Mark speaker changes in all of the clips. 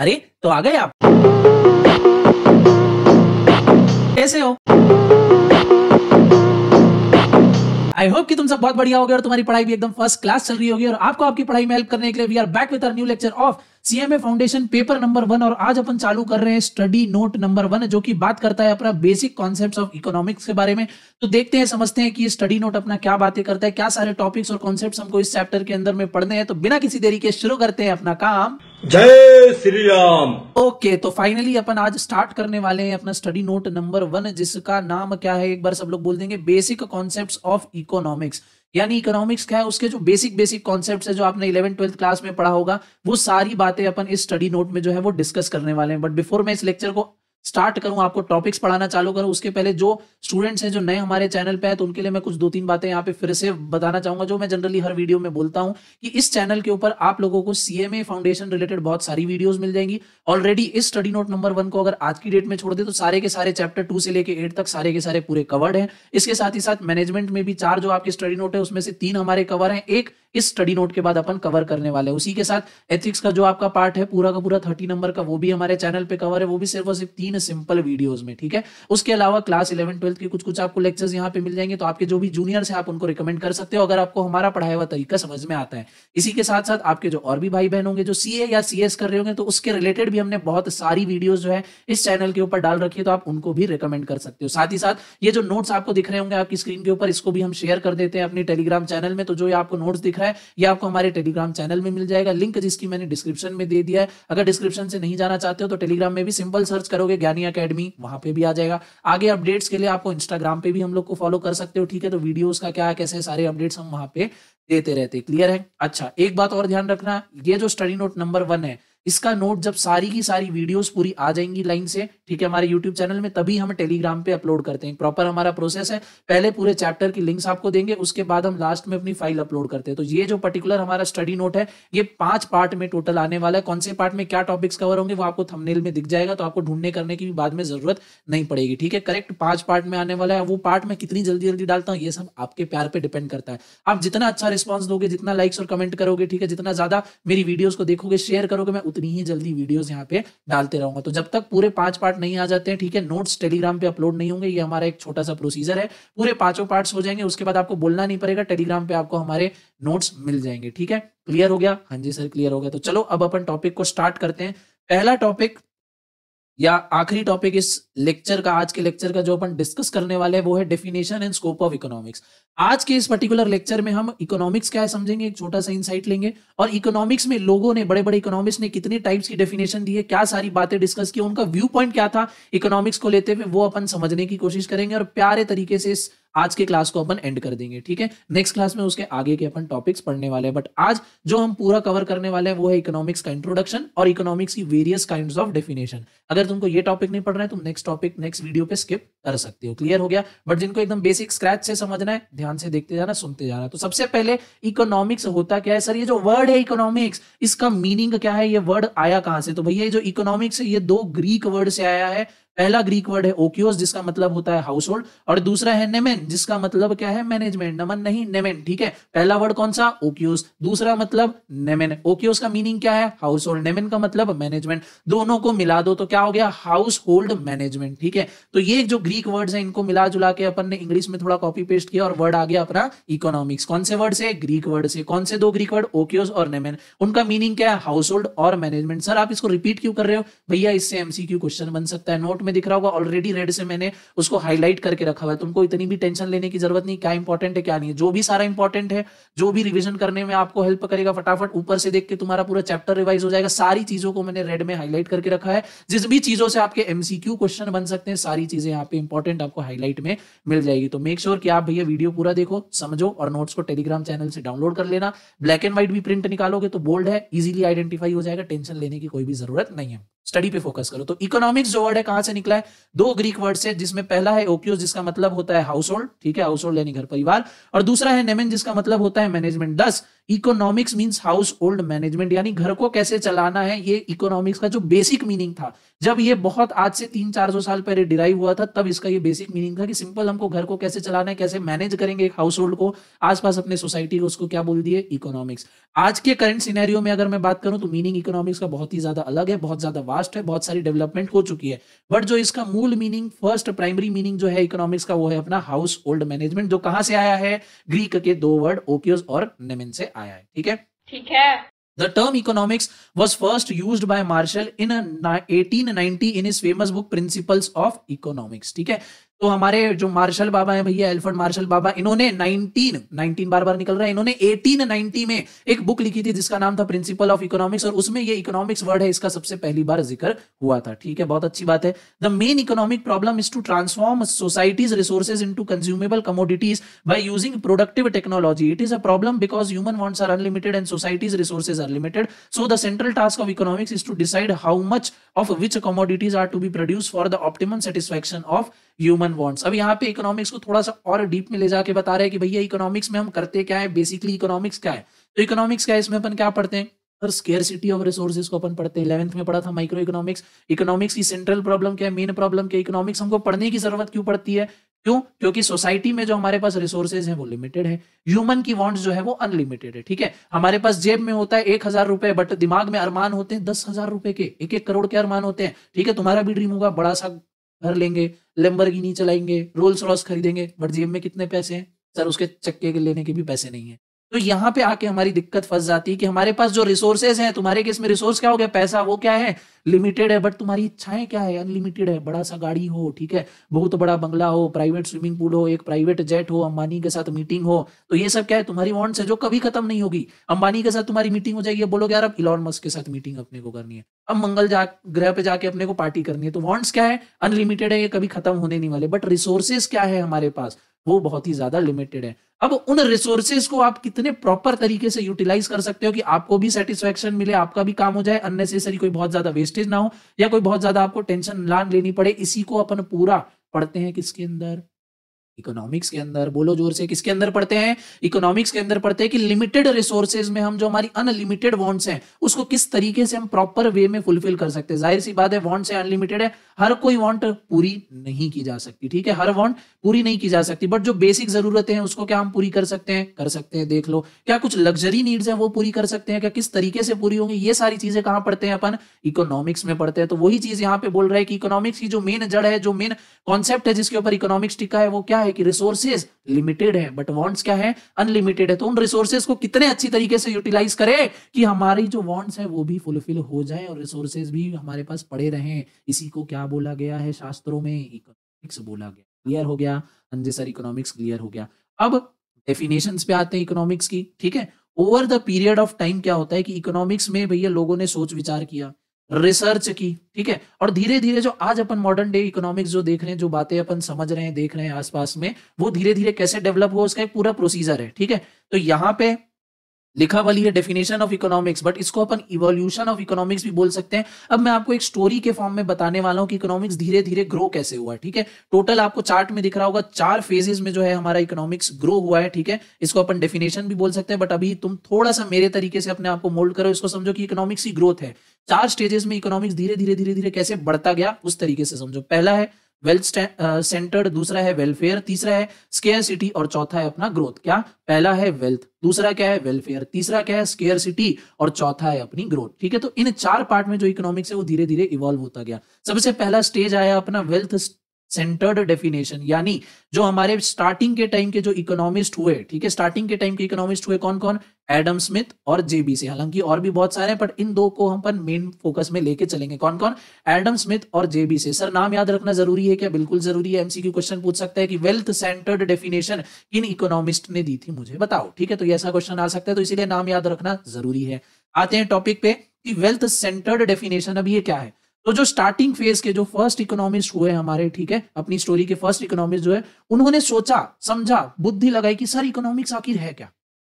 Speaker 1: अरे तो आ गए आप कैसे हो आई होप कि तुम सब बहुत बढ़िया होगी और तुम्हारी पढ़ाई भी एकदम फर्स्ट क्लास चल रही होगी और आपको आपकी पढ़ाई में हेल्प करने के लिए we are back with our new lecture of CMA foundation paper number one और आज अपन चालू कर रहे हैं स्टडी नोट नंबर वन जो कि बात करता है अपना बेसिक कॉन्सेप्ट ऑफ इकोनॉमिक्स के बारे में तो देखते हैं समझते हैं कि स्टडी नोट अपना क्या बातें करता है क्या सारे टॉपिक्स और कॉन्सेप्ट हमको इस चैप्टर के अंदर में पढ़ने हैं तो बिना किसी देरी के शुरू करते हैं अपना काम जय श्री राम ओके तो फाइनली अपन आज स्टार्ट करने वाले हैं अपना स्टडी नोट नंबर वन जिसका नाम क्या है एक बार सब लोग बोल देंगे बेसिक कॉन्सेप्ट ऑफ इकोनॉमिक्स यानी इकोनॉमिक्स क्या है उसके जो बेसिक बेसिक कॉन्सेप्ट्स है जो आपने इलेवन ट्वेल्थ क्लास में पढ़ा होगा वो सारी बातें अपन इस स्टडी नोट में जो है वो डिस्कस करने वाले हैं बट बिफोर मैं इस लेक्चर को स्टार्ट करूं आपको टॉपिक्स पढ़ाना चालू करूं उसके पहले जो स्टूडेंट्स हैं जो नए हमारे चैनल पे हैं तो उनके लिए मैं कुछ दो तीन बातें यहाँ पे फिर से बताना चाहूंगा जो मैं जनरली हर वीडियो में बोलता हूं कि इस चैनल के ऊपर आप लोगों को सीएमए फाउंडेशन रिलेटेड बहुत सारी वीडियोज मिल जाएंगी ऑलरेडी इस स्टडी नोट नंबर वन को अगर आज की डेट में छोड़ दे तो सारे के सारे चैप्टर टू से लेकर एट तक सारे के सारे पूरे कवर्ड है इसके साथ ही साथ मैनेजमेंट में भी चार जो आपकी स्टडी नोट है उसमें से तीन हमारे कवर है एक इस स्टडी नोट के बाद अपन कवर करने वाले उसी के साथ एथिक्स का जो आपका पार्ट है पूरा का पूरा थर्टी नंबर का वो भी हमारे चैनल पे कवर है वो भी सिर्फ और सिर्फ तीन सिंपल वीडियोज में ठीक है उसके अलावा क्लास इलेवन ट्वेल्थ के कुछ कुछ आपको लेक्चर्स यहाँ पे मिल जाएंगे तो आपके जो भी जूनियर है आप उनको रिकमेंड कर सकते हो अगर आपको हमारा पढ़ाया हुआ तरीका समझ में आता है इसी के साथ साथ आपके जो और भी भाई बहन होंगे जो सी या सी कर रहे होंगे तो उसके रिलेटेड भी हमने बहुत सारी वीडियो जो है इस चैनल के ऊपर डाल रखी है तो आप उनको भी रिकमेंड कर सकते हो साथ ही साथ ये जो नोट्स आपको दिख रहे होंगे आपकी स्क्रीन के ऊपर इसको भी हम शेयर कर देते हैं अपने टेलीग्राम चैनल में तो जो आपको नोट्स दिख रखा है ये आपको हमारे टेलीग्राम चैनल में मिल जाएगा लिंक जिसकी मैंने डिस्क्रिप्शन में दे दिया है अगर डिस्क्रिप्शन से नहीं जाना चाहते हो तो टेलीग्राम में भी सिंपल सर्च करोगे ज्ञानी अकेडमी वहां पर भी आ जाएगा आगे अपडेट्स के लिए आपको इंस्टाग्राम पे भी हम लोग को फॉलो कर सकते हो ठीक है तो वीडियोस का क्या कैसे सारे अपडेट्स हम वहां पे देते रहते क्लियर है अच्छा एक बात और ध्यान रखना ये जो स्टडी नोट नंबर वन है इसका नोट जब सारी की सारी वीडियोस पूरी आ जाएंगी लाइन से ठीक है हमारे यूट्यूब चैनल में तभी हम टेलीग्राम पे अपलोड करते हैं प्रॉपर हमारा प्रोसेस है पहले पूरे चैप्टर की लिंक्स आपको देंगे उसके बाद हम लास्ट में अपनी फाइल अपलोड करते हैं तो ये जो पर्टिकुलर हमारा स्टडी नोट है ये पांच पार्ट में टोटल आने वाला है कौन से पार्ट में क्या टॉपिक्स कवर होंगे वो आपको थमनेल में दिख जाएगा तो आपको ढूंढने करने की भी बाद में जरूरत नहीं पड़ेगी ठीक है करेक्ट पांच पार्ट में आने वाला है वो पार्ट में कितनी जल्दी जल्दी डालता हूँ ये सब आपके प्यार पर डिपेंड करता है आप जितना अच्छा रिस्पॉन्स दोगे जितना लाइक्स और कमेंट करोगे ठीक है जितना ज्यादा मेरी वीडियोज को देखोगे शेयर करोगे मैं उतनी ही जल्दी वीडियोस यहाँ पे डालते रहूंगा तो जब तक पूरे पांच पार्ट नहीं आ जाते हैं ठीक है नोट्स टेलीग्राम पे अपलोड नहीं होंगे ये हमारा एक छोटा सा प्रोसीजर है पूरे पांचों पार्ट्स हो जाएंगे उसके बाद आपको बोलना नहीं पड़ेगा टेलीग्राम पे आपको हमारे नोट्स मिल जाएंगे ठीक है क्लियर हो गया हाँ जी सर क्लियर हो गया तो चलो अब अपन टॉपिक को स्टार्ट करते हैं पहला टॉपिक या आखिरी टॉपिक इस लेक्चर का आज के लेक्चर का जो अपन डिस्कस करने वाले हैं वो है definition and scope of economics आज के इस पर्टिकुलर लेक्चर में हम इकोनॉमिक्स क्या है समझेंगे एक छोटा सा इंसाइट लेंगे और इकोनॉमिक्स में लोगों ने बड़े बड़े इकोनॉमिक्स ने कितने टाइप्स की डेफिनेशन दी है क्या सारी बातें डिस्कस की उनका व्यू पॉइंट क्या था इकोनॉमिक्स को लेते हुए वो अपन समझने की कोशिश करेंगे और प्यारे तरीके से इस आज के क्लास को अपन एंड कर देंगे ठीक है नेक्स्ट क्लास में उसके आगे के अपन टॉपिक्स पढ़ने वाले हैं बट आज जो हम पूरा कवर करने वाले हैं वो है इकोनॉमिक्स का इंट्रोडक्शन और इकोनॉमिक्स की वेरियस काइंड ऑफ डेफिनेशन अगर तुमको ये टॉपिक नहीं पढ़ना है तुम नेक्स्ट टॉपिक नेक्स्ट वीडियो पे स्किप कर सकते हो क्लियर हो गया बट जिनको एकदम बेसिक स्क्रैच से समझना है ध्यान से देखते जाना सुनते जाना तो सबसे पहले इकोनॉमिक्स होता क्या है सर ये जो वर्ड है इकोनॉमिक्स इसका मीनिंग क्या है ये वर्ड आया कहां से तो भैया ये जो इकोनॉमिक्स है ये दो ग्रीक वर्ड से आया है पहला ग्रीक वर्ड है ओक्योस जिसका मतलब होता है हाउस होल्ड और दूसरा है नेमेन जिसका मतलब क्या है मैनेजमेंट नमन नहीं नेमेन ठीक है पहला वर्ड कौन सा ओक्योस दूसरा मतलब नेमेन ओक्योस का मीनिंग क्या है हाउस होल्ड नेमेन का मतलब मैनेजमेंट दोनों को मिला दो तो क्या हो गया हाउस होल्ड मैनेजमेंट ठीक है तो ये जो ग्रीक वर्ड है इनको मिला जुला के अपन ने इंग्लिश में थोड़ा कॉपी पेस्ट किया और वर्ड आ गया अपना इकोनॉमिक्स कौन से वर्ड से ग्रीक वर्ड से कौन से दो ग्रीक वर्ड ओक्योस और नेमेन उनका मीनिंग क्या है हाउस होल्ड और मैनेजमेंट सर आप इसको रिपीट क्यों कर रहे हो भैया इससे एमसीक्यू क्वेश्चन बन सकता है नोट में दिख रहा होगा ऑलरेडी रेड से मैंने उसको हाईलाइट करके रखा हुआ है तुमको इतनी भी टेंशन लेने की जरूरत नहीं क्या इंपॉर्टेंट है क्या नहीं है जो भी सारा इंपॉर्टेंट है जो भी रिविजन करने में आपको हेल्प करेगा फटाफट ऊपर से देख के तुम्हारा पूरा चैप्टर रिवाइज हो जाएगा सारी चीजों को मैंने रेड में हाईलाइट करके रखा है जिस भी चीजों से आपके एमसीक्यू क्वेश्चन बन सकते हैं सारी चीजें यहाँ पे इंपॉर्टेंट आपको हाईलाइट में मिल जाएगी तो मेक श्योर की आप भैया वीडियो पूरा देखो समझो और नोट्स को टेलीग्राम चैनल से डाउनलोड कर लेना ब्लैक एंड व्हाइट भी प्रिंट निकालोगे तो बोल्ड है इजिली आइडेंटिफाई हो जाएगा टेंशन लेने की कोई भी जरूरत नहीं है स्टडी पे फोकस करो तो इकोनॉमिक्स जो वर्ड है कहां से निकला है दो ग्रीक वर्ड से जिसमें पहला है ओपियोस जिसका मतलब होता है हाउस होल्ड ठीक है हाउस होल्ड यानी घर परिवार और दूसरा है नेमेन जिसका मतलब होता है मैनेजमेंट दस economics means household management यानी घर को कैसे चलाना है ये इकोनॉमिक्स का जो बेसिक मीनिंग था जब ये बहुत आज से तीन चार सौ साल पहले डिराइव हुआ था तब इसका ये बेसिक मीनिंग था कि सिंपल हमको घर को कैसे चलाना है कैसे मैनेज करेंगे एक हाउस होल्ड को आसपास अपने सोसाइटी को उसको क्या बोल दिए इकोनॉमिक्स आज के करंट सिनेरियो में अगर मैं बात करूं तो मीनिंग इकोनॉमिक्स का बहुत ही ज्यादा अलग है बहुत ज्यादा वास्ट है बहुत सारी डेवलपमेंट हो चुकी है बट जो इसका मूल मीनिंग फर्स्ट प्राइमरी मीनिंग जो है इकोनॉमिक्स का वो है अपना हाउस होल्ड मैनेजमेंट जो कहाँ से आया है ग्रीक के दो वर्ड ओकियोस और नेमिन से आया है ठीक है ठीक है The term economics was first used by Marshall in 1890 in his famous book Principles of Economics. ठीक है तो हमारे जो मार्शल बाबा है भैया एल्फर्ड मार्शल बाबा इन्होंने 19 19 बार बार निकल रहा है इन्होंने 1890 में एक बुक लिखी थी जिसका नाम था प्रिंसिपल ऑफ इकोनॉमिक्स और उसमें ये इकोनॉमिक्स वर्ड है इसका सबसे पहली बार जिक्र हुआ था ठीक है बहुत अच्छी बात है the main economic problem is to transform societies resources in consumable commodities by using productive technology it is a problem because human wants are unlimited and societies resources are limited so the central task of economics is to decide how much of which commodities are to be produce for the optimum satisfaction of human human bonds अब यहाँ पे economics को थोड़ा सा और deep में ले जाके बता रहे हैं कि भैया इकोनॉमिक्स में हम करते क्या है बेसिकली इकोनॉमिक्स क्या है तो इकोनॉमिक्स क्या है इसमें अपन क्या पढ़ते हैं और सिटी ऑफ रिसोर्सेज को अपन पढ़ते हैं इलेवंथ में पढ़ा था माइक्रो इकोनॉमिक्स इकोनॉमिक्स की सेंट्रल प्रॉब्लम क्या है मेन प्रॉब्लम क्या इकोनॉमिक्स हमको पढ़ने की जरूरत क्यों पड़ती है क्यों क्योंकि सोसाइटी में जो हमारे पास रिसोर्सेज हैं वो लिमिटेड है ह्यूमन की वांट्स जो है वो अनलिमिटेड है ठीक है हमारे पास जेब में होता है एक हजार रुपए बट दिमाग में अरमान होते हैं दस हजार रुपए के एक एक करोड़ के अरमान होते हैं ठीक है तुम्हारा भी ड्रीम होगा बड़ा सा भर लेंगे लेम्बरगिनी चलाएंगे रोल्स रॉस खरीदेंगे बट जेब में कितने पैसे हैं सर उसके चक्के के लेने के भी पैसे नहीं है तो यहाँ पे आके हमारी दिक्कत फंस जाती है कि हमारे पास जो रिसोर्सेज हैं तुम्हारे केस में रिसोर्स क्या हो गया पैसा वो क्या है लिमिटेड है बट तुम्हारी इच्छाएं क्या है अनलिमिटेड है बड़ा सा गाड़ी हो ठीक है बहुत बड़ा बंगला हो प्राइवेट स्विमिंग पूल हो एक प्राइवेट जेट हो अंबानी के साथ मीटिंग हो तो ये सब क्या है तुम्हारी वॉन्ट्स है जो कभी खत्म नहीं होगी अंबानी के साथ तुम्हारी मीटिंग हो जाएगी बोलोगे यार अब इलॉन मस्क के साथ मीटिंग अपने को करनी है अब मंगल जा ग्रह पे जाके अपने को पार्टी करनी है तो वॉन्ट्स क्या है अनलिमिटेड है ये कभी खत्म होने नहीं वाले बट रिसोर्सेज क्या है हमारे पास वो बहुत ही ज्यादा लिमिटेड है अब उन रिसोर्सेज को आप कितने प्रॉपर तरीके से यूटिलाइज कर सकते हो कि आपको भी सेटिस्फेक्शन मिले आपका भी काम हो जाए अननेसेसरी कोई बहुत ज्यादा वेस्टेज ना हो या कोई बहुत ज्यादा आपको टेंशन लान लेनी पड़े इसी को अपन पूरा पढ़ते हैं किसके अंदर इकोनॉमिक्स के अंदर बोलो जोर से किसके अंदर पढ़ते हैं इकोनॉमिक्स के अंदर पढ़ते हैं कि लिमिटेड रिसोर्सेज में हम जो हमारी अनलिमिटेड वॉन्ट्स हैं उसको किस तरीके से हम प्रॉपर वे में फुलफिल कर सकते हैं जाहिर सी बात है वॉन्ट्स है अनलिमिटेड है हर कोई वॉन्ट पूरी नहीं की जा सकती ठीक है हर वॉन्ट पूरी नहीं की जा सकती बट जो बेसिक जरूरतें हैं उसको क्या हम पूरी कर सकते हैं कर सकते हैं देख लो क्या कुछ लग्जरी नीड्स है वो पूरी कर सकते हैं क्या किस तरीके से पूरी होंगी ये सारी चीजें कहाँ पढ़ते हैं अपन इकोनॉमिक्स में पढ़ते हैं तो वही चीज यहाँ पे बोल रहा है कि इकोनॉमिक्स की जो मेन जड़ है जो मेन कॉन्सेप्ट है जिसके ऊपर इकोनॉमिक्स टिका है वो क्या है है कि रिसोर्सेज लिमिटेड है बट वॉन्ट्स क्या है अनलिमिटेड है तो उन रिसोर्सेज को कितने अच्छी तरीके से यूटिलाइज करें कि हमारी जो वॉन्ट्स है वो भी फुलफिल हो जाए और रिसोर्सेज भी हमारे पास पड़े रहे इसी को क्या बोला गया है शास्त्रों में इकोनॉमिक्स बोला गया क्लियर हो गया अंजे हाँ सर इकोनॉमिक्स क्लियर हो गया अब डेफिनेशन पे आते हैं इकोनॉमिक्स की ठीक है over the period of time क्या होता है कि इकोनॉमिक्स में भैया लोगों ने सोच विचार किया रिसर्च की ठीक है और धीरे धीरे जो आज अपन मॉडर्न डे इकोनॉमिक्स जो देख रहे हैं जो बातें अपन समझ रहे हैं देख रहे हैं आसपास में वो धीरे धीरे कैसे डेवलप हुआ उसका एक पूरा प्रोसीजर है ठीक है तो यहाँ पे लिखा वाली है डेफिनेशन ऑफ इकोनॉमिक्स बट इसको अपन इवोल्यूशन ऑफ इकोनॉमिक्स भी बोल सकते हैं अब मैं आपको एक स्टोरी के फॉर्म में बताने वाला हूँ कि इकोनॉमिक्स धीरे धीरे ग्रो कैसे हुआ ठीक है टोटल आपको चार्ट में दिख रहा होगा चार फेजेस में जो है हमारा इकोनॉमिक्स ग्रो हुआ है ठीक है इसको अपन डेफिनेशन भी बोल सकते हैं बट अभी तुम थोड़ा सा मेरे तरीके से अपने आपको मोल्ड करो इसको समझो कि इकोनॉमिक्स की ग्रोथ है चार स्टेजेस में इकोनॉमिक्स धीरे धीरे धीरे धीरे कैसे बढ़ता गया उस तरीके से समझो पहला है वेल्थ सेंटर्ड uh, दूसरा है वेलफेयर तीसरा है स्केयर सिटी और चौथा है अपना ग्रोथ क्या पहला है वेल्थ दूसरा क्या है वेलफेयर तीसरा क्या है स्केयर सिटी और चौथा है अपनी ग्रोथ ठीक है तो इन चार पार्ट में जो इकोनॉमिक्स है वो धीरे धीरे इवॉल्व होता गया सबसे पहला स्टेज आया अपना वेल्थ सेंटर्ड डेफिनेशन यानी जो हमारे स्टार्टिंग के टाइम के जो इकोनॉमिस्ट हुए ठीक है स्टार्टिंग के टाइम के इकोनॉमिस्ट हुए कौन कौन एडम स्मिथ और जेबी से हालांकि और भी बहुत सारे हैं बट इन दो को हम पर मेन फोकस में लेके चलेंगे कौन कौन एडम स्मिथ और जेबी से सर नाम याद रखना जरूरी है क्या बिल्कुल जरूरी है एमसीक्यू क्वेश्चन पूछ सकता है कि वेल्थ सेंटर्ड डेफिनेशन इन इकोनॉमिस्ट ने दी थी मुझे बताओ ठीक है तो ऐसा क्वेश्चन आ सकता है तो इसीलिए नाम याद रखना जरूरी है आते हैं टॉपिक पे कि वेल्थ सेंटर्ड डेफिनेशन अभी ये क्या है तो जो स्टार्टिंग फेज के जो फर्स्ट इकोनॉमिस्ट हुए हमारे ठीक है अपनी स्टोरी के फर्स्ट इकोनॉमिस्ट जो है उन्होंने सोचा समझा बुद्धि लगाई कि सर इकोनॉमिक्स आखिर है क्या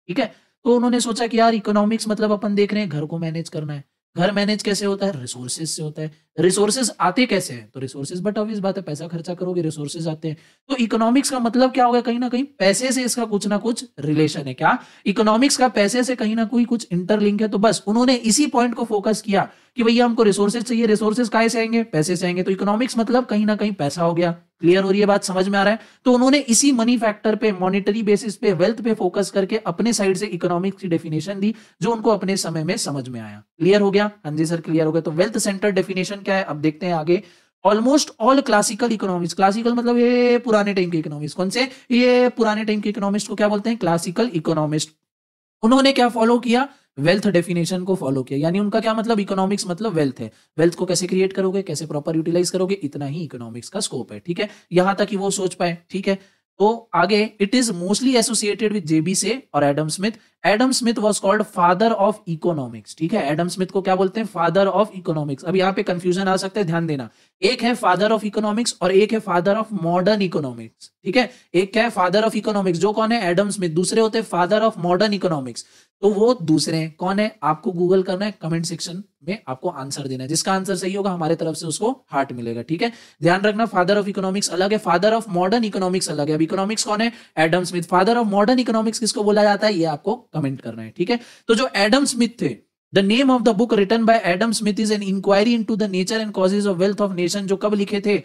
Speaker 1: ठीक है तो उन्होंने सोचा कि यार इकोनॉमिक्स मतलब अपन देख रहे हैं घर को मैनेज करना है घर मैनेज कैसे होता है रिसोर्सेज से होता है रिसोर्सेज आते कैसे हैं तो रिसोर्सेज बट ऑफिस बात है पैसा खर्चा करोगे रिसोर्सेज आते हैं तो इकोनॉमिक्स का मतलब क्या होगा कहीं ना कहीं पैसे से इसका कुछ ना कुछ रिलेशन है क्या इकोनॉमिक्स का पैसे से कहीं ना कहीं कुछ इंटरलिंक है तो बस उन्होंने इसी पॉइंट को फोकस किया कि भैया हमको रिसोर्सेज चाहिए रिसोर्सेज काय आएंगे पैसे से आएंगे तो इकोनॉमिक्स मतलब कहीं ना कहीं पैसा हो गया क्लियर हो रही है बात समझ में आ रहा है तो उन्होंने इसी मनी फैक्टर पे मॉनिटरी बेसिस पे वेल्थ पे फोकस करके अपने साइड से इकोनॉमिक्स की डेफिनेशन दी जो उनको अपने समय में समझ में आया क्लियर हो गया हाँ जी सर क्लियर हो गया तो वेल्थ सेंटर डेफिनेशन क्या है अब देखते हैं आगे almost all classical economics classical मतलब ये पुराने टाइम के इकोनॉमिक्स कौन से ये पुराने टाइम के इकोनॉमिस्ट को क्या बोलते हैं क्लासिकल इकोनॉमिस्ट उन्होंने क्या फॉलो किया वेल्थ डेफिनेशन को फॉलो किया यानी उनका क्या मतलब इकोनॉमिक्स मतलब वेल्थ है वेल्थ को कैसे क्रिएट करोगे कैसे प्रॉपर यूटिलाइज करोगे इतना ही इकोनॉमिक्स का स्कोप है ठीक है यहां तक कि वो सोच पाए ठीक है तो आगे it is mostly associated with JB से और Adam Smith Adam Smith was called father of economics ठीक है एडम स्मिथ को क्या बोलते हैं फादर ऑफ इकोनॉमिक्स अब यहाँ पे कंफ्यूजन आ सकता है ध्यान देना एक है फादर ऑफ इकोनॉमिक्स और एक है फादर ऑफ मॉडर्न इकोनॉमिक्स ठीक है एक क्या है फादर ऑफ इकोनॉमिक्स जो कौन है एडम स्मिथ दूसरे होते हैं फादर ऑफ मॉडर्न इकोनॉमिक्स तो वो दूसरे हैं कौन है आपको गूगल करना है कमेंट सेक्शन में आपको आंसर देना है जिसका आंसर सही होगा हमारे तरफ से उसको हार्ट मिलेगा ठीक है ध्यान रखना फादर ऑफ इकोनॉमिक्स अलग है फादर ऑफ मॉडर्न इकोनॉमिक्स अलग है अब इकोनॉमिक्स कौन है Adam Smith father of modern economics किसको बोला जाता है ये आपको कमेंट करना है ठीक है तो जो एडम स्मिथ थे the name of the book written by Adam Smith is an inquiry into the nature and causes of wealth of nation जो कब लिखे थे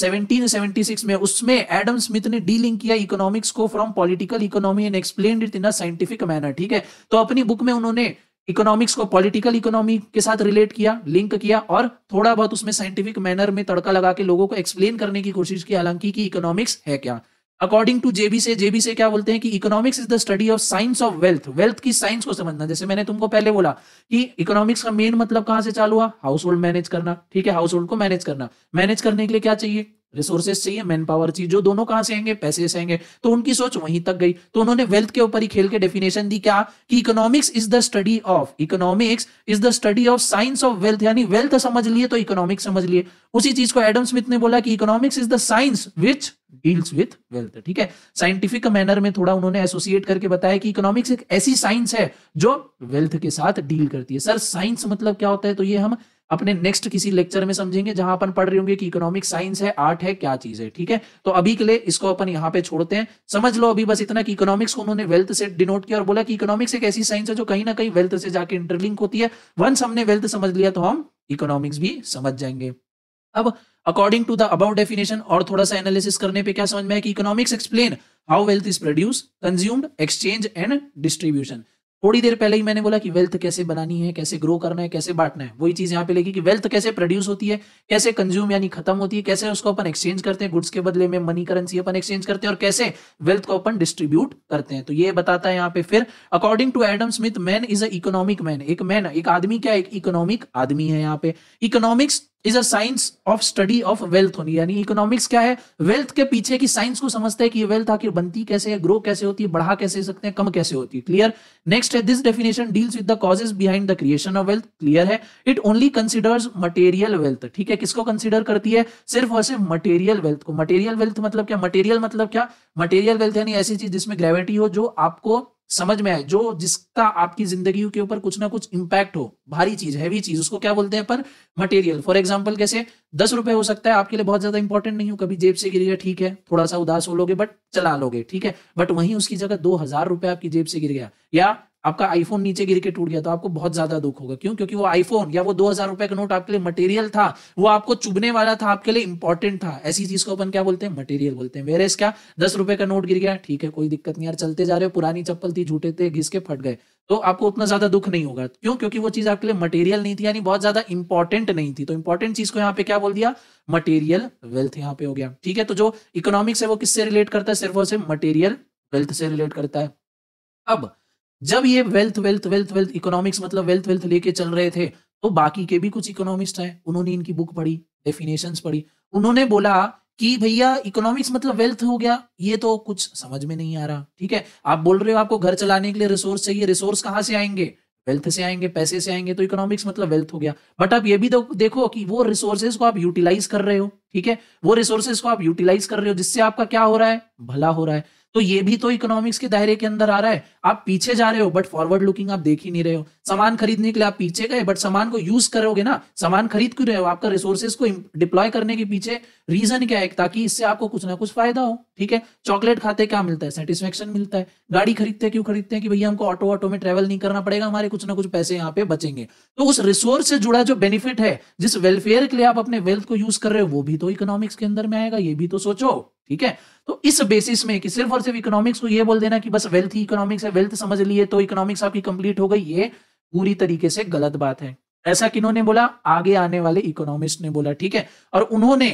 Speaker 1: 1776 में उसमें एडम स्मिथ ने डीलिंग किया इकोनॉमिक्स को from political economy and explain it in a scientific manner ठीक है तो अपनी बुक में उन्होंने इकोनॉमिक्स को पॉलिटिकल इकोनॉमी के साथ रिलेट किया लिंक किया और थोड़ा बहुत उसमें साइंटिफिक मैनर में तड़का लगा के लोगों को एक्सप्लेन करने की कोशिश की हालांकि कि इकोनॉमिक्स है क्या अकॉर्डिंग टू जेबी से जेबी से क्या बोलते हैं कि economics is the study of science of wealth wealth की साइंस को समझना जैसे मैंने तुमको पहले बोला कि इकोनॉमिक्स का मेन मतलब कहां से चालू हुआ हाउस होल्ड मैनेज करना ठीक है हाउस होल्ड को मैनेज करना मैनेज करने के लिए क्या चाहिए रिसोर्सेस चाहिए मैन पावर चाहिए जो दोनों कहां से आएंगे पैसे से आएंगे तो उनकी सोच वहीं तक गई तो उन्होंने वेल्थ के ऊपर ही खेल के डेफिनेशन दी क्या कि economics is the study of economics is the study of science of wealth यानी वेल्थ समझ लिए तो इकोनॉमिक्स समझ लिए उसी चीज को एडम स्मिथ ने बोला कि economics is the science which deals with wealth ठीक है साइंटिफिक मैनर में थोड़ा उन्होंने एसोसिएट करके बताया कि इकोनॉमिक्स एक ऐसी साइंस है जो वेल्थ के साथ डील करती है सर साइंस मतलब क्या होता है तो ये हम अपने नेक्स्ट किसी लेक्चर में समझेंगे जहां अपन पढ़ रहे होंगे कि इकोनॉमिक साइंस है आर्ट है क्या चीज है ठीक है तो अभी के लिए इसको अपन यहाँ पे छोड़ते हैं समझ लो अभी बस इतना कि इकोनॉमिक्स को उन्होंने वेल्थ से डिनोट किया और बोला कि इकोनॉमिक्स एक ऐसी साइंस है जो कहीं ना कहीं वेल्थ से जाकर इंटरलिंक होती है वंस हमने वेल्थ समझ लिया तो हम इकोनॉमिक्स भी समझ जाएंगे अब according to the about definition और थोड़ा सा एनालिसिस करने पे क्या समझ में आया कि economics explain how wealth is produce consumed exchange and distribution थोड़ी देर पहले ही मैंने बोला कि वेल्थ कैसे बनानी है कैसे ग्रो करना है कैसे बांटना है वही चीज यहाँ पे लेगी कि वेल्थ कैसे प्रोड्यूस होती है कैसे कंज्यूम यानी खत्म होती है कैसे उसको अपन एक्सचेंज करते हैं गुड्स के बदले में मनी करेंसी अपन एक्सचेंज करते हैं और कैसे वेल्थ को अपन डिस्ट्रीब्यूट करते हैं तो ये बताता है यहाँ पे फिर according to Adam Smith man is a economic man एक मैन एक आदमी क्या एक इकोनॉमिक आदमी है यहाँ पे economics is a science of study of wealth होनी यानी इकोनॉमिक्स क्या है वेल्थ के पीछे की साइंस को समझते हैं कि वेल्थ आखिर बनती कैसे है ग्रो कैसे होती है बढ़ा कैसे सकते हैं कम कैसे होती है क्लियर नेक्स्ट है this definition deals with the causes behind the creation of wealth clear है it only considers material wealth ठीक है किसको कंसिडर करती है सिर्फ और सिर्फ मटेरियल वेल्थ को मटेरियल वेल्थ मतलब क्या मटेरियल मतलब क्या मटेरियल वेल्थ यानी ऐसी चीज जिसमें ग्रेविटी हो जो आपको समझ में आए जो जिसका आपकी जिंदगी के ऊपर कुछ ना कुछ इंपैक्ट हो भारी चीज हैवी चीज उसको क्या बोलते हैं पर मटेरियल फॉर एग्जाम्पल कैसे दस रुपए हो सकता है आपके लिए बहुत ज्यादा इंपॉर्टेंट नहीं हो कभी जेब से गिरेगा ठीक है थोड़ा सा उदास हो लोगे बट चला लोगे ठीक है बट वहीं उसकी जगह दो हजार रुपए आपकी जेब से गिर गया या आपका आईफोन नीचे गिर के टूट गया तो आपको बहुत ज्यादा दुख होगा क्यों क्योंकि वो आईफोन या वो दो हजार रुपए का नोट आपके लिए मटेरियल था वो आपको चुभने वाला था आपके लिए इंपॉर्टेंट था ऐसी चीज को अपन क्या बोलते हैं मटेरियल बोलते हैं वेरेस क्या दस रुपए का नोट गिर गया ठीक है कोई दिक्कत नहीं यार चलते जा रहे हो पुरानी चप्पल थी झूठे थे घिस के फट गए तो आपको उतना ज्यादा दुख नहीं होगा क्यों क्योंकि वो चीज आपके लिए मटेरियल नहीं थी यानी बहुत ज्यादा इंपॉर्टेंट नहीं थी तो इंपॉर्टेंट चीज को यहाँ पे क्या बोल दिया मटेरियल वेल्थ यहाँ पे हो गया ठीक है तो जो इकोनॉमिक्स है वो किससे रिलेट करता है सिर्फ और सिर्फ मटेरियल वेल्थ से रिलेट करता है अब जब ये wealth wealth wealth wealth economics मतलब वेल्थ वेल्थ लेके चल रहे थे तो बाकी के भी कुछ इकोनॉमिस्ट हैं उन्होंने इनकी बुक पढ़ी डेफिनेशन पढ़ी उन्होंने बोला कि भैया इकोनॉमिक्स मतलब वेल्थ हो गया ये तो कुछ समझ में नहीं आ रहा ठीक है आप बोल रहे हो आपको घर चलाने के लिए रिसोर्स चाहिए रिसोर्स कहाँ से आएंगे वेल्थ से आएंगे पैसे से आएंगे तो इकोनॉमिक्स मतलब वेल्थ हो गया बट आप ये भी देखो कि वो रिसोर्सेज को आप यूटिलाइज कर रहे हो ठीक है वो रिसोर्सेज को आप यूटिलाइज कर रहे हो जिससे आपका क्या हो रहा है भला हो रहा है तो ये भी तो इकोनॉमिक्स के दायरे के अंदर आ रहा है आप पीछे जा रहे हो बट फॉरवर्ड लुकिंग आप देख ही नहीं रहे हो सामान खरीदने के लिए आप पीछे गए बट सामान को यूज करोगे ना सामान खरीद क्यों रहे हो आपका रिसोर्सेज को डिप्लॉय करने के पीछे रीजन क्या है ताकि इससे आपको कुछ ना कुछ फायदा हो ठीक है चॉकलेट खाते क्या मिलता है सेटिस्फेक्शन मिलता है गाड़ी खरीदते हैं क्यों खरीदते हैं कि भैया हमको ऑटो ऑटो में ट्रेवल नहीं करना पड़ेगा हमारे कुछ ना कुछ पैसे यहाँ पे बचेंगे तो उस रिसोर्स से जुड़ा जो बेनिफिट है जिस वेलफेयर के लिए आप अपने वेल्थ को यूज कर रहे हो वो भी तो इकोनॉमिक्स के अंदर में आएगा ये भी तो सोचो ठीक है तो इस बेसिस में कि सिर्फ और सिर्फ इकोनॉमिक्स को ये बोल देना कि बस वेल्थ ही इकोनॉमिक्स है वेल्थ समझ लिए तो इकोनॉमिक्स आपकी कंप्लीट हो गई ये पूरी तरीके से गलत बात है ऐसा किन्होंने बोला आगे आने वाले इकोनॉमिस्ट ने बोला ठीक है और उन्होंने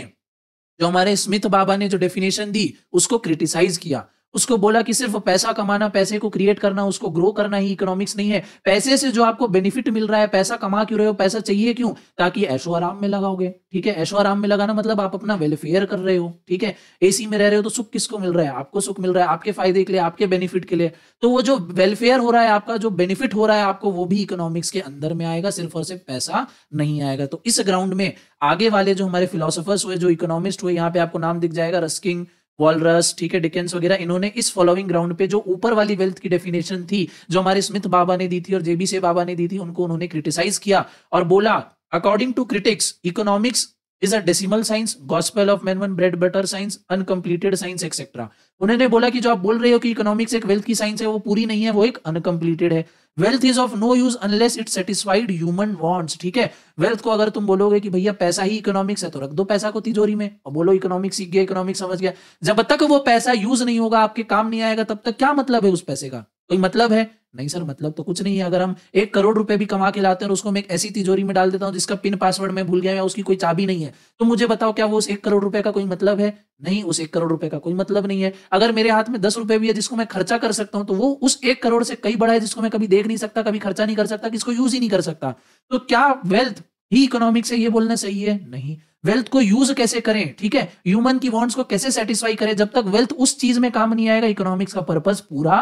Speaker 1: जो हमारे स्मिथ बाबा ने जो डेफिनेशन दी उसको क्रिटिसाइज किया उसको बोला कि सिर्फ पैसा कमाना पैसे को क्रिएट करना उसको ग्रो करना ही इकोनॉमिक्स नहीं है पैसे से जो आपको बेनिफिट मिल रहा है पैसा कमा क्यों रहे हो पैसा चाहिए क्यों ताकि ऐशो आराम में लगाओगे ठीक है ऐशो आराम में लगाना मतलब आप अपना वेलफेयर कर रहे हो ठीक है एसी में रह रहे हो तो सुख किसको मिल रहा है आपको सुख मिल रहा है आपके फायदे के लिए आपके बेनिफिट के लिए तो वो जो वेलफेयर हो रहा है आपका जो बेनिफिट हो रहा है आपको वो भी इकोनॉमिक्स के अंदर में आएगा सिर्फ और सिर्फ पैसा नहीं आएगा तो इस ग्राउंड में आगे वाले जो हमारे फिलोसफर्स हुए जो इकोनॉमिस्ट हुए यहाँ पे आपको नाम दिख जाएगा रस्किंग वॉलरस ठीक है डिकेंस वगैरह इन्होंने इस फॉलोइंग ग्राउंड पे जो ऊपर वाली वेल्थ की डेफिनेशन थी जो हमारे स्मिथ बाबा ने दी थी और जेबी से बाबा ने दी थी उनको उन्होंने क्रिटिसाइज किया और बोला according to critics economics is a decimal science gospel of mammon bread butter science uncompleted science etcetera उन्होंने बोला कि जो आप बोल रहे हो कि इकोनॉमिक्स एक वेल्थ की साइंस है वो पूरी नहीं है वो एक अनकम्प्लीटेड है wealth is of no use unless it satisfied human wants ठीक है वेल्थ को अगर तुम बोलोगे कि भैया पैसा ही इकोनॉमिक्स है तो रख दो पैसा को तिजोरी में और बोलो इकोनॉमिक्स सीख गया इकोनॉमिक समझ गया जब तक वो पैसा यूज नहीं होगा आपके काम नहीं आएगा तब तक क्या मतलब है उस पैसे का कोई मतलब है नहीं सर मतलब तो कुछ नहीं है अगर हम एक करोड़ रुपए भी कमा के लाते हैं और उसको मैं एक ऐसी तिजोरी में डाल देता हूँ जिसका पिन पासवर्ड मैं भूल गया या उसकी कोई चाबी नहीं है तो मुझे बताओ क्या वो उस एक करोड़ रुपए का कोई मतलब है नहीं उस एक करोड़ रुपए का कोई मतलब नहीं है अगर मेरे हाथ में दस रुपए भी है जिसको मैं खर्चा कर सकता हूं तो वो उस एक करोड़ से कई बड़ा है जिसको मैं कभी देख नहीं सकता कभी खर्चा नहीं कर सकता किसको यूज ही नहीं कर सकता तो क्या वेल्थ ही इकोनॉमिक्स है ये बोलना सही है नहीं वेल्थ को यूज कैसे करें ठीक है ह्यूमन की वॉन्ट्स को कैसे सेटिस्फाई करें जब तक वेल्थ उस चीज में काम नहीं आएगा इकोनॉमिक्स का पर्पज पूरा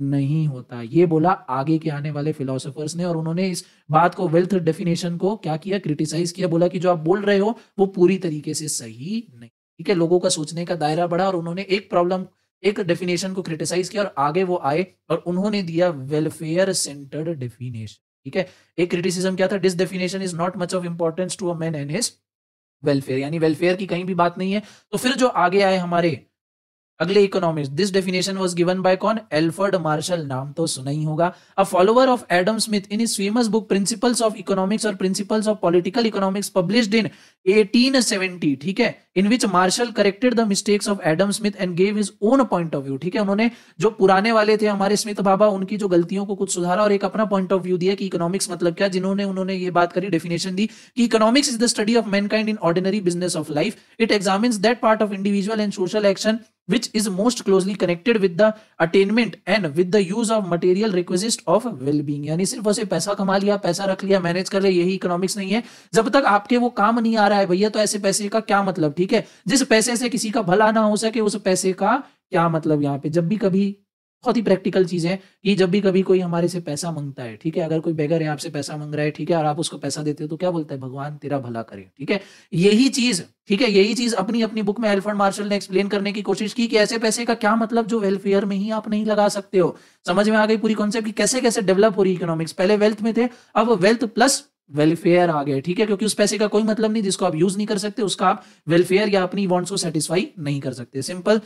Speaker 1: नहीं होता ये बोला आगे के आने वाले फिलोसोफर्स ने और उन्होंने इस बात को वेल्थ डेफिनेशन को क्या किया क्रिटिसाइज किया बोला कि जो आप बोल रहे हो वो पूरी तरीके से सही नहीं ठीक है लोगों का सोचने का दायरा बढ़ा और उन्होंने एक प्रॉब्लम एक डेफिनेशन को क्रिटिसाइज किया और आगे वो आए और उन्होंने दिया वेलफेयर सेंटर्ड डेफिनेशन ठीक है एक क्रिटिसिज्म क्या था this definition is not much of importance to a man and his welfare यानी वेलफेयर की कहीं भी बात नहीं है तो फिर जो आगे आए हमारे अगले economist this definition was given by कौन एल्फर्ड मार्शल नाम तो सुना ही होगा a follower of Adam Smith in is famous book principles of economics और principles of political economics published in 1870 ठीक है in which Marshall corrected the mistakes of Adam Smith and gave his own point of view ठीक है उन्होंने जो पुराने वाले थे हमारे स्मिथ बाबा उनकी जो गलतियों को कुछ सुधारा और एक अपना पॉइंट ऑफ व्यू दिया कि इकोनॉमिक्स मतलब क्या जिन्होंने उन्होंने ये बात करी डेफिनेशन दी कि economics is the study of mankind in ordinary business of life it examines that part of individual and social action which is most closely connected with the attainment and with the use of material requisites of well-being यानी सिर्फ उसे पैसा कमा लिया पैसा रख लिया manage कर लिया यही इकोनॉमिक्स नहीं है जब तक आपके वो काम नहीं आ रहा है भैया तो ऐसे पैसे का क्या मतलब ठीक है जिस पैसे से किसी का भला ना हो सके उस पैसे का क्या मतलब यहाँ पे जब भी कभी बहुत ही प्रैक्टिकल चीज़ है ये जब भी कभी कोई हमारे से पैसा मांगता है ठीक है अगर कोई बेगर है आपसे पैसा मांग रहा है ठीक है और आप उसको पैसा देते हो तो क्या बोलता है भगवान तेरा भला करे ठीक है यही चीज़ ठीक है यही चीज़ अपनी अपनी बुक में एल्फर्ड मार्शल ने एक्सप्लेन करने की कोशिश की कि ऐसे पैसे का क्या मतलब जो वेलफेयर में ही आप नहीं लगा सकते हो समझ में आ गई पूरी कॉन्सेप्ट की कैसे कैसे डेवलप हो रही इकोनॉमिक्स पहले वेल्थ में थे अब वेल्थ प्लस वेलफेयर आ गया ठीक है क्योंकि उस पैसे का कोई मतलब नहीं जिसको आप यूज नहीं कर सकते उसका आप वेलफेयर या अपनी वॉन्ट्स को सेटिस्फाई नहीं कर सकते simple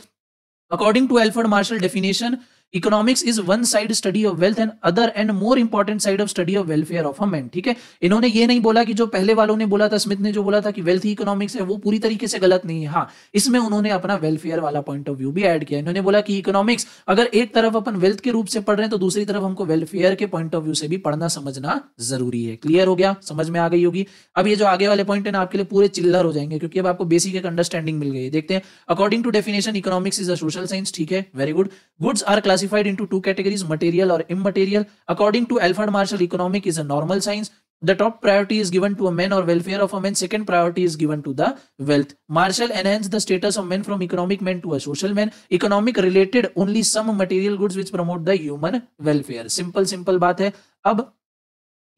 Speaker 1: according to Alfred Marshall definition economics is one side study of wealth and other and more important side of study of welfare of a man ठीक है इन्होंने ये नहीं बोला कि जो पहले वालों ने बोला था स्मिथ ने जो बोला था कि वेल्थ इकोनॉमिक्स है वो पूरी तरीके से गलत नहीं है हाँ इसमें उन्होंने अपना वेलफेयर वाला पॉइंट ऑफ व्यू भी एड किया इन्होंने बोला कि इकोनॉमिक्स अगर एक तरफ अपन वेल्थ के रूप से पढ़ रहे हैं तो दूसरी तरफ हमको वेलफेयर के पॉइंट ऑफ व्यू से भी पढ़ना समझना जरूरी है क्लियर हो गया समझ में आ गई होगी अब ये जो आगे वाले पॉइंट है ना आपके लिए पूरे चिल्लर हो जाएंगे क्योंकि अब आपको बेसिक एक अंडरस्टैंडिंग मिल गई देखते हैं according to definition economics is a social science ठीक है very good goods are class classified into two categories, material or immaterial. According to Alfred Marshall, economic is a normal science. The top priority is given to a man or welfare of a man. Second priority is given to the wealth. Marshall enhanced the status of men from economic men to a social man. Economic related only some material goods which promote the human welfare. Simple simple baat hai ab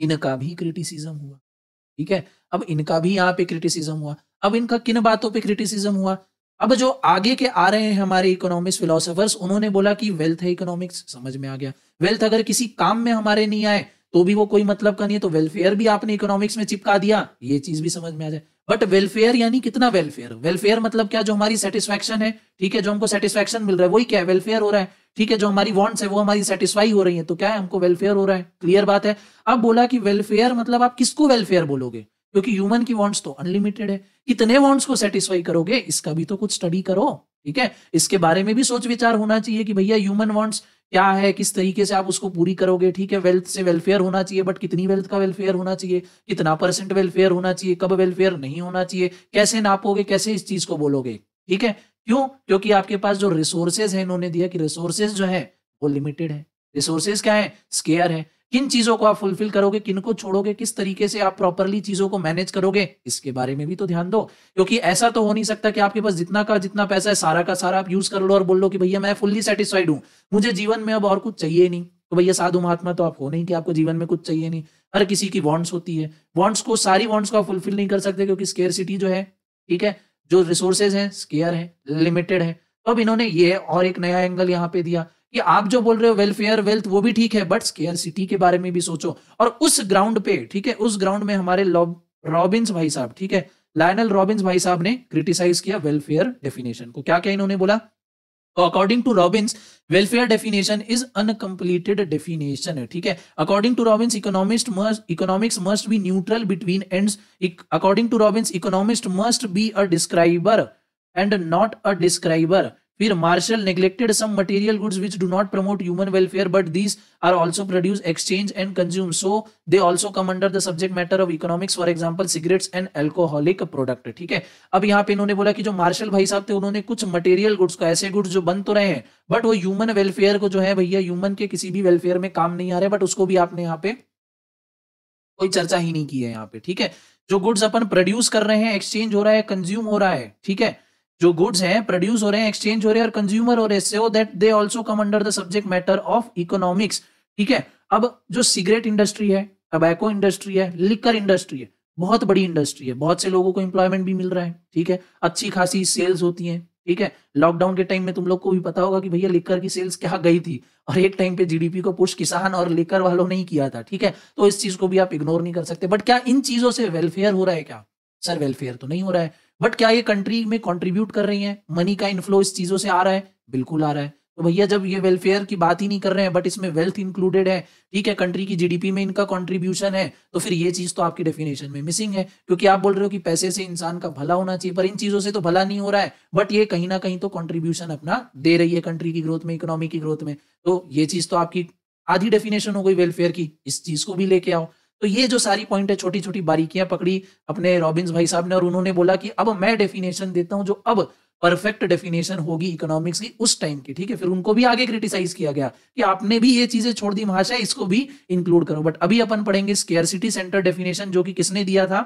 Speaker 1: inka bhi criticism hua theek hai ab inka bhi yahan pe criticism hua ab inka kin baaton pe criticism hua अब जो आगे के आ रहे हैं हमारे economics philosophers उन्होंने बोला कि वेल्थ है इकोनॉमिक्स समझ में आ गया वेल्थ अगर किसी काम में हमारे नहीं आए तो भी वो कोई मतलब का नहीं है तो वेलफेयर भी आपने इकोनॉमिक्स में चिपका दिया ये चीज भी समझ में आ जाए बट वेलफेयर यानी कितना वेलफेयर वेलफेयर मतलब क्या जो हमारी सेटिस्फेक्शन है ठीक है जो हमको सेटिस्फेक्शन मिल रहा है वही क्या है वेलफेयर हो रहा है ठीक है जो हमारी वॉन्ट्स है वो हमारी सेटिस्फाई हो रही है तो क्या है हमको वेलफेयर हो रहा है क्लियर बात है अब बोला कि वेलफेयर मतलब आप किसको वेलफेयर बोलोगे क्योंकि ह्यूमन की वॉन्ट्स तो अनलिमिटेड है इतने वॉन्ट्स को सेटिस्फाई करोगे इसका भी तो कुछ स्टडी करो ठीक है इसके बारे में भी सोच विचार होना चाहिए कि भैया ह्यूमन वॉन्ट्स क्या है किस तरीके से आप उसको पूरी करोगे ठीक है वेल्थ से वेलफेयर होना चाहिए बट कितनी वेल्थ का वेलफेयर होना चाहिए कितना परसेंट वेलफेयर होना चाहिए कब वेलफेयर नहीं होना चाहिए कैसे नापोगे कैसे इस चीज को बोलोगे ठीक है क्यों क्योंकि आपके पास जो रिसोर्सेज है इन्होंने दिया कि रिसोर्सेज जो है वो लिमिटेड है रिसोर्सेज क्या है स्केयर है किन चीजों को आप फुलफिल करोगे किन को छोड़ोगे किस तरीके से आप प्रॉपरली चीजों को मैनेज करोगे इसके बारे में भी तो ध्यान दो क्योंकि ऐसा तो हो नहीं सकता कि आपके पास जितना का जितना पैसा है सारा का सारा आप यूज कर लो और बोल लो कि भैया मैं फुल्ली सेटिस्फाइड हूँ मुझे जीवन में अब और कुछ चाहिए नहीं तो भैया साधु महात्मा तो आप हो नहीं कि आपको जीवन में कुछ चाहिए नहीं हर किसी की वॉन्ट्स होती है वॉन्ट्स को सारी वॉन्ट्स को आप फुलफिल नहीं कर सकते क्योंकि स्केयर जो है ठीक है जो रिसोर्सेज है स्केयर है लिमिटेड है तो अब इन्होंने ये और एक नया एंगल यहाँ पे दिया कि आप जो बोल रहे हो वेलफेयर वेल्थ वो भी ठीक है बट स्केयर के बारे में भी सोचो और उस ग्राउंड पे ठीक है उस ग्राउंड में हमारे रॉबिन्स भाई साहब ठीक है लायनल रॉबिन्स भाई साहब ने क्रिटिसाइज किया वेलफेयर डेफिनेशन को क्या क्या इन्होंने बोला according to Robbins welfare definition is uncompleted definition ठीक है according to Robbins economist must economics must be neutral between ends according to Robbins economist must be a describer and not a describer फिर Marshall neglected some material goods which do not promote human welfare but these are also produce exchange and consume so they also come under the subject matter of economics for example cigarettes and alcoholic product ठीक है अब यहाँ पे इन्होंने बोला कि जो martial भाई साहब थे उन्होंने कुछ मटेरियल गुड्स को ऐसे गुड्स जो बन तो रहे हैं बट वो ह्यूमन वेलफेयर को जो है भैया ह्यूमन के किसी भी वेलफेयर में काम नहीं आ रहे बट उसको भी आपने यहाँ पे कोई चर्चा ही नहीं की है यहाँ पे ठीक है जो गुड्स अपन प्रोड्यूस कर रहे हैं एक्सचेंज हो रहा है कंज्यूम हो रहा है ठीक है जो गुड्स हैं प्रोड्यूस हो रहे हैं एक्सचेंज हो रहे हैं और कंज्यूमर हो रहे हैं so that they also come under the subject matter of economics ठीक है अब जो सिगरेट इंडस्ट्री है टबैको इंडस्ट्री है लिकर इंडस्ट्री है बहुत बड़ी इंडस्ट्री है बहुत से लोगों को इंप्लॉयमेंट भी मिल रहा है ठीक है अच्छी खासी सेल्स होती है ठीक है लॉकडाउन के टाइम में तुम लोग को भी पता होगा कि भैया लिकर की सेल्स क्या गई थी और एक टाइम पे जीडीपी को पुश किसान और लिकर वालों ने ही किया था ठीक है तो इस चीज को भी आप इग्नोर नहीं कर सकते बट क्या इन चीजों से वेलफेयर हो रहा है क्या सर वेलफेयर तो नहीं हो रहा है बट क्या ये कंट्री में कॉन्ट्रीब्यूट कर रही है मनी का इन्फ्लो इस चीजों से आ रहा है बिल्कुल आ रहा है तो भैया जब ये वेलफेयर की बात ही नहीं कर रहे हैं बट इसमें वेल्थ इंक्लूडेड है ठीक है कंट्री की जीडीपी में इनका कंट्रीब्यूशन है तो फिर ये चीज तो आपकी डेफिनेशन में मिसिंग है क्योंकि आप बोल रहे हो कि पैसे से इंसान का भला होना चाहिए पर इन चीजों से तो भला नहीं हो रहा है बट ये कहीं ना कहीं तो कॉन्ट्रीब्यूशन अपना दे रही है कंट्री की ग्रोथ में इकोनॉमी की ग्रोथ में तो ये चीज तो आपकी आधी डेफिनेशन हो गई वेलफेयर की इस चीज को भी लेके आओ तो ये जो सारी पॉइंट है छोटी छोटी बारीकियां पकड़ी अपने रॉबिन्स भाई साहब ने और उन्होंने बोला कि अब मैं डेफिनेशन देता हूं जो अब परफेक्ट डेफिनेशन होगी इकोनॉमिक्स की उस टाइम की ठीक है फिर उनको भी आगे क्रिटिसाइज किया गया कि आपने भी ये चीजें छोड़ दी महाशय इसको भी इंक्लूड करो बट अभी अपन पढ़ेंगे सिटी सेंटर डेफिनेशन जो कि किसने दिया था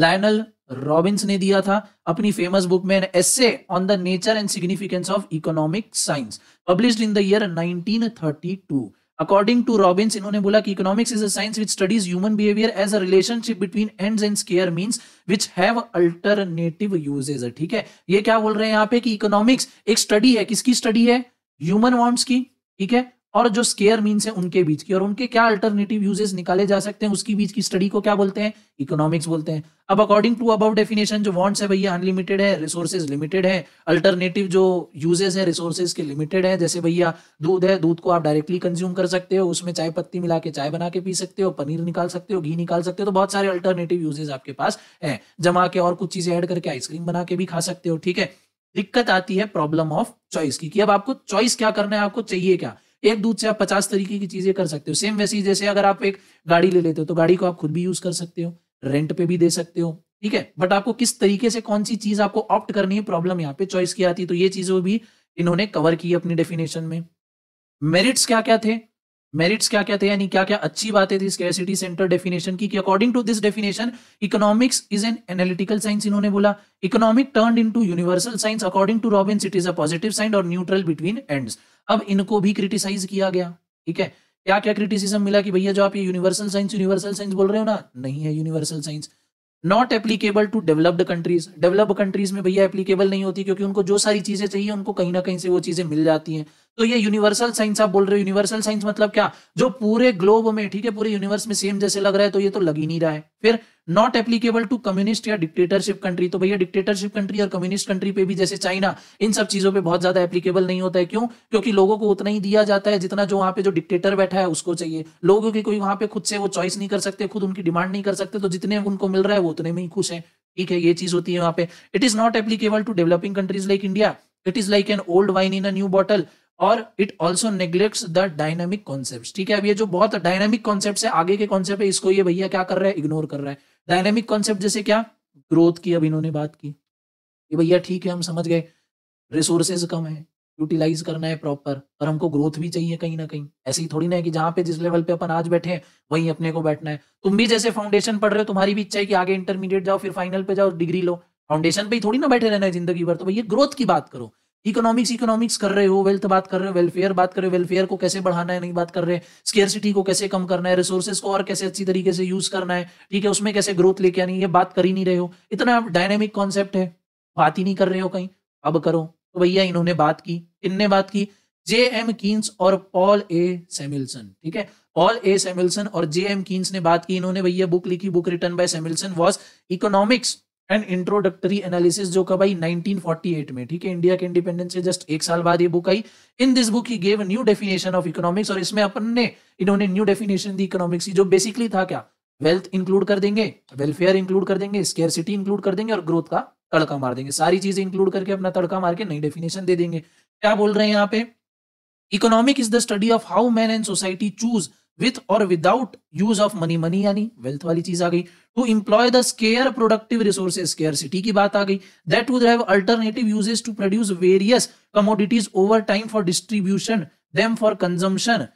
Speaker 1: लायनल रॉबिन्स ने दिया था अपनी फेमस बुक में essay on the nature and significance of economic science published in the year 1932 according to Robbins इन्होंने बोला कि economics is a science which studies human behaviour as a relationship between ends and scarce means which have alternative uses ठीक है ये क्या बोल रहे हैं यहाँ पे कि इकोनॉमिक्स एक स्टडी है किसकी स्टडी है ह्यूमन वांट्स की ठीक है और जो स्केयर मीन है उनके बीच की और उनके क्या अल्टरनेटिव यूजेस निकाले जा सकते हैं उसकी बीच की स्टडी को क्या बोलते हैं इकोनॉमिक्स बोलते हैं अब अकॉर्डिंग टू अबाउट डेफिनेशन जो वॉन्ट्स है भैया अनलिमिटेड है रिसोर्सेज लिमिटेड है अल्टरनेटिव जो यूजेस है रिसोर्सेज के लिमिटेड है जैसे भैया दूध है दूध को आप डायरेक्टली कंज्यूम कर सकते हो उसमें चाय पत्ती मिला के चाय बना के पी सकते हो पनीर निकाल सकते हो घी निकाल सकते हो तो बहुत सारे अल्टरनेटिव यूजेस आपके पास है जमा के और कुछ चीजें ऐड करके आइसक्रीम बना के भी खा सकते हो ठीक है दिक्कत आती है प्रॉब्लम ऑफ चॉइस की कि अब आपको चॉइस क्या करना है आपको चाहिए क्या एक दूध से आप पचास तरीके की चीजें कर सकते हो सेम वैसे ही जैसे अगर आप एक गाड़ी ले लेते हो तो गाड़ी को आप खुद भी यूज कर सकते हो रेंट पे भी दे सकते हो ठीक है बट आपको किस तरीके से कौन सी चीज आपको ऑप्ट करनी है प्रॉब्लम यहाँ पे चॉइस की आती है तो ये चीजों भी इन्होंने कवर की अपनी डेफिनेशन में मेरिट्स क्या क्या थे मेरिट्स क्या क्या थे यानी क्या क्या अच्छी बातें थी स्केसिटी सेंटर डेफिनेशन की कि according to this definition economics is an analytical science इन्होंने बोला economic turn into universal science according to Robbins it is a positive sign और न्यूट्रल बिटवीन एंड्स अब इनको भी क्रिटिसाइज किया गया ठीक है क्या क्या क्रिटिसिज्म मिला कि भैया जो आप ये यूनिवर्सल साइंस यूनिवर्सल साइंस बोल रहे हो ना नहीं है universal science not applicable to developed countries developed countries में भैया एप्लीकेबल नहीं होती क्योंकि उनको जो सारी चीजें चाहिए उनको कहीं ना कहीं से वो चीजें मिल जाती हैं तो ये यूनिवर्सल साइंस आप बोल रहे हो यूनिवर्सल साइंस मतलब क्या जो पूरे ग्लोब में ठीक है पूरे यूनिवर्स में सेम जैसे लग रहा है तो ये तो लग ही नहीं रहा है फिर नॉट एप्लीकेबल टू कम्युनिस्ट या डिक्टेटरशिप कंट्री तो भैया डिक्टेटरशिप कंट्री और कम्युनिस्ट कंट्री पे भी जैसे चाइना इन सब चीजों पे बहुत ज्यादा एप्लीकेबल नहीं होता है क्यों क्योंकि लोगों को उतना ही दिया जाता है जितना जो वहाँ पे जो डिक्टेटर बैठा है उसको चाहिए लोगों की कोई वहां पे खुद से वो चॉइस नहीं कर सकते खुद उनकी डिमांड नहीं कर सकते तो जितने उनको मिल रहा है वो उतने में ही खुश है ठीक है ये चीज होती है वहाँ पे it is not applicable to developing countries like India it is like an old wine in a new bottle और it also neglects the dynamic concept ठीक है अब ये जो बहुत डायनेमिक कॉन्सेप्ट है आगे के कॉन्सेप्ट है इसको ये भैया क्या कर रहा है इग्नोर कर रहा है डायनेमिक कॉन्सेप्ट जैसे क्या ग्रोथ की अब इन्होंने बात की ये भैया ठीक है हम समझ गए रिसोर्सेज कम है यूटिलाइज करना है प्रॉपर पर हमको ग्रोथ भी चाहिए कहीं ना कहीं ऐसी थोड़ी ना है कि जहाँ पे जिस लेवल पे अपन आज बैठे हैं वहीं अपने को बैठना है तुम भी जैसे फाउंडेशन पढ़ रहे हो तुम्हारी भी इच्छा है कि आगे इंटरमीडिएट जाओ फिर फाइनल पे जाओ डिग्री लो फाउंडेशन पे ही थोड़ी ना बैठे रहना है जिंदगी भर तो भैया ग्रोथ की बात करो इकोनॉमिक्स इकोनॉमिक्स कर रहे हो वेल्थ बात कर रहे हो वेलफेयर बात कर रहे हो वेलफेयर को कैसे बढ़ाना है नहीं बात कर रहे हैं स्केयरसिटी को कैसे कम करना है रिसोर्सेज को और कैसे अच्छी तरीके से यूज करना है ठीक है उसमें कैसे ग्रोथ लेके आनी है बात कर ही नहीं रहे हो इतना डायनेमिक कॉन्सेप्ट है बात ही नहीं कर रहे हो कहीं अब करो तो भैया इन्होंने बात की इनने बात की जे एम कीन्स और पॉल ए सेमिल्सन ठीक है पॉल ए सेमिल्सन और जे एम कीन्स ने बात की इन्होंने भैया बुक लिखी book return by Samuelson was economics and introductory analysis जो कब आई 1948 में ठीक है इंडिया के इंडिपेंडेंस से जस्ट एक साल बाद ये बुक आई in this book he gave new definition of economics और इसमें अपन ने इन्होंने न्यू डेफिनेशन दी इकोनॉमिक्स की जो बेसिकली था क्या वेल्थ इंक्लूड कर देंगे वेलफेयर इंक्लूड कर देंगे स्केयर इंक्लूड कर देंगे और ग्रोथ का तड़का मार देंगे सारी चीजें इंक्लूड करके अपना तड़का मार के नई डेफिनेशन दे देंगे क्या बोल रहे हैं यहाँ पे economic is the study of how man and society choose with और without use of money money यानी वेल्थ वाली चीज आ गई to employ the scarce productive resources scarcity की बात आ गई that would have alternative uses to produce various commodities over time for distribution them for consumption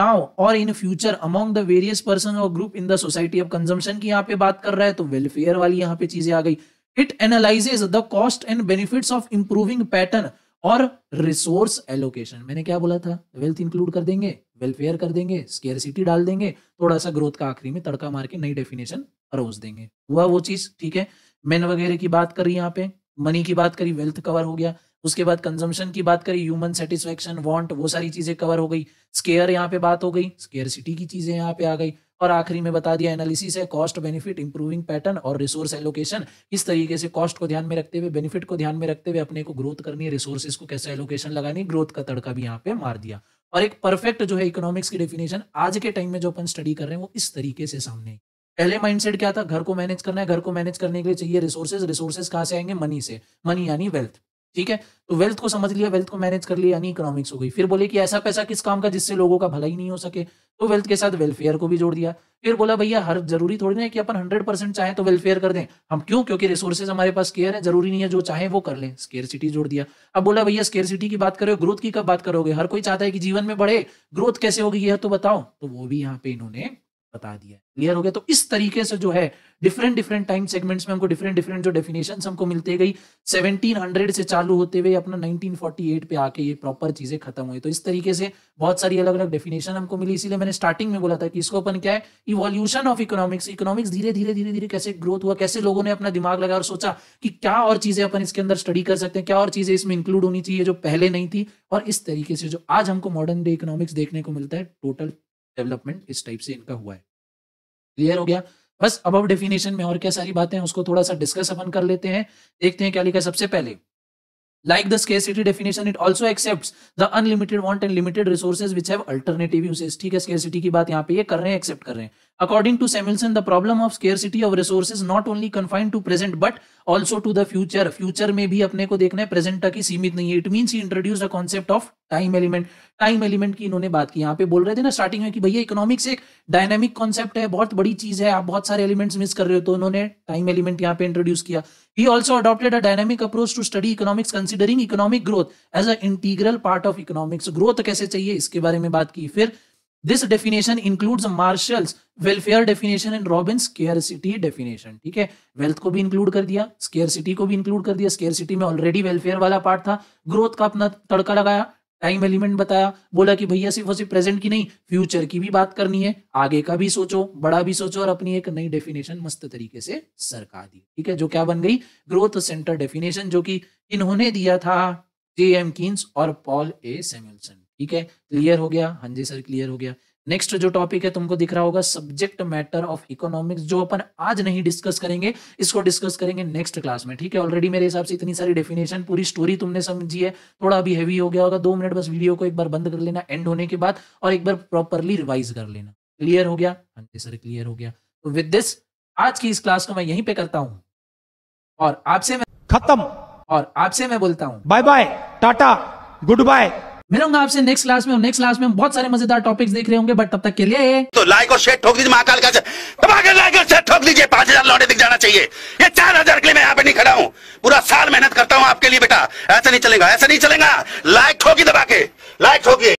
Speaker 1: now और in future among the various person और group in the society of consumption की यहाँ पे बात कर रहा है तो वेलफेयर वाली यहाँ पे चीजें आ गई it analyses the cost and benefits of improving pattern और रिसोर्स एलोकेशन मैंने क्या बोला था वेल्थ इंक्लूड कर देंगे वेलफेयर कर देंगे सिटी डाल देंगे थोड़ा सा ग्रोथ का आखिरी में तड़का मार के नई डेफिनेशन परोस देंगे हुआ वो चीज ठीक है मेन वगैरह की बात करी यहाँ पे मनी की बात करी वेल्थ कवर हो गया उसके बाद कंजम्पशन की बात करें ह्यूमन सेटिस्फेक्शन वांट वो सारी चीजें कवर हो गई स्केयर यहाँ पे बात हो गई स्केयर सिटी की चीजें यहाँ पे आ गई और आखिरी में बता दिया एनालिसिस है कॉस्ट बेनिफिट इंप्रूविंग पैटर्न और रिसोर्स एलोकेशन इस तरीके से कॉस्ट को ध्यान में रखते हुए बेनिफिट को ध्यान में रखते हुए अपने को ग्रोथ करनी है रिसोर्सेज को कैसे एलोकेशन लगानी ग्रोथ का तड़का भी यहाँ पे मार दिया और एक परफेक्ट जो है इकोनॉमिक्स की डेफिनेशन आज के टाइम में जो अपन स्टडी कर रहे हैं वो इस तरीके से सामने पहले माइंडसेट क्या था घर को मैनेज करना है घर को मैनेज करने के लिए चाहिए रिसोर्सेज रिसोर्सेज कहाँ से आएंगे मनी से मनी यानी वेल्थ ठीक है तो वेल्थ को समझ लिया वेल्थ को मैनेज कर लिया यानी इकोनॉमिक्स हो गई फिर बोले कि ऐसा पैसा किस काम का जिससे लोगों का भला ही नहीं हो सके तो वेल्थ के साथ वेलफेयर को भी जोड़ दिया फिर बोला भैया हर जरूरी थोड़ी ना कि अपन हंड्रेड परसेंट चाहें तो वेलफेयर कर दें हम क्यों क्योंकि रिसोर्सेज हमारे पास केयर है जरूरी नहीं है जो चाहे वो कर लें स्केयर सिटी जोड़ दिया अब बोला भैया स्केयर सिटी की बात करो ग्रोथ की कब बात करोगे हर कोई चाहता है कि जीवन में बढ़े ग्रोथ कैसे होगी यह तो बताओ तो वो भी यहाँ पे इन्होंने बता दिया क्लियर हो गया तो इस तरीके से जो है डिफरेंट डिफरेंट टाइम सेगमेंट्स में हमको डिफरेंट डिफरेंट जो डेफिनेशन हमको मिलते गई 1700 से चालू होते हुए अपना 1948 पे आके ये प्रॉपर चीजें खत्म हुई तो इस तरीके से बहुत सारी अलग अलग डेफिनेशन हमको मिली इसीलिए मैंने स्टार्टिंग में बोला था कि इसको अपन क्या है इवोल्यूशन ऑफ इकोनॉमिक्स इकोनॉमिक्स धीरे धीरे धीरे धीरे कैसे ग्रोथ हुआ कैसे लोगों ने अपना दिमाग लगा और सोचा कि क्या और चीजें अपन इसके अंदर स्टडी कर सकते हैं क्या और चीजें इसमें इंक्लूड होनी चाहिए जो पहले नहीं थी और इस तरीके से जो आज हमको मॉडर्न डे इकोनॉमिक्स देखने को मिलता है टोटल डेवलपमेंट इस टाइप से इनका हुआ है क्लियर हो गया बस अब डेफिनेशन में और क्या सारी बातें हैं उसको थोड़ा सा डिस्कस अपन कर लेते हैं देखते हैं क्या लिखा सबसे पहले like the scarcity definition it also accept the unlimited want and limited resources which have alternative usage ठीक है स्केसिटी की बात यहाँ पे ये कर रहे हैं एक्सेप्ट कर रहे हैं according to Samuelson the problem of scarcity of resources not only confined to present but also to the future future में भी अपने को देखना है प्रेजेंट तक ही सीमित नहीं है it means introduce the concept of time element time element की इन्होंने बात की यहाँ पे बोल रहे थे ना स्टार्टिंग में कि भैया इकोनॉमिक्स एक डायनेमिक कॉन्सेप्ट है बहुत बड़ी चीज है आप बहुत सारे एलिमेंट्स मिस कर रहे हो तो उन्होंने टाइम एलिमेंट यहाँ पे इंट्रोड्यूस किया he also adopted a dynamic approach to study economics considering economic growth as a integral part of economics growth कैसे चाहिए इसके बारे में बात की फिर this definition includes Marshall's welfare definition and Robbins सिटी डेफिनेशन ठीक है वेल्थ को भी इंक्लूड कर दिया स्केयर सिटी को भी इंक्लूड कर दिया स्केयर सिटी में ऑलरेडी वेलफेयर वाला पार्ट था ग्रोथ का अपना तड़का लगाया टाइम एलिमेंट बताया बोला कि भैया सिर्फ सिर्फ प्रेजेंट की नहीं फ्यूचर की भी बात करनी है आगे का भी सोचो बड़ा भी सोचो और अपनी एक नई डेफिनेशन मस्त तरीके से सरका दी ठीक है जो क्या बन गई ग्रोथ सेंटर डेफिनेशन जो कि इन्होंने दिया था जे एम किन्स और पॉल ए सेमसन ठीक है क्लियर हो गया हांजी सर क्लियर हो गया नेक्स्ट जो टॉपिक है तुमको दिख रहा होगा सब्जेक्ट मैटर ऑफ इकोनॉमिक्स जो अपन आज नहीं डिस्कस करेंगे इसको डिस्कस करेंगे नेक्स्ट क्लास में ठीक है ऑलरेडी मेरे हिसाब से इतनी सारी डेफिनेशन पूरी स्टोरी तुमने समझी है थोड़ा अभी हैवी हो गया होगा दो मिनट बस वीडियो को एक बार बंद कर लेना एंड होने के बाद और एक बार प्रॉपरली रिवाइज कर लेना क्लियर हो गया हाँ जी सर क्लियर हो गया तो विद दिस आज की इस क्लास को मैं यहीं पे करता हूँ और आपसे मैं खत्म और आपसे मैं बोलता हूँ bye bye tata goodbye मिलूंगा आपसे नेक्स्ट क्लास में नेक्स्ट क्लास में हम बहुत सारे मजेदार टॉपिक्स देख रहे होंगे बट तब तक के लिए तो लाइक और शेयर ठोक दीजिए महाकाल का दबाकर लाइक और शेयर ठोक दीजिए पांच हजार लौटे दिख जाना चाहिए ये चार हजार के लिए मैं यहाँ पे नहीं खड़ा हूँ पूरा साल मेहनत करता हूँ आपके लिए बेटा ऐसा नहीं चलेगा ऐसा नहीं चलेगा लाइक ठोकी दबा के लाइक ठोकी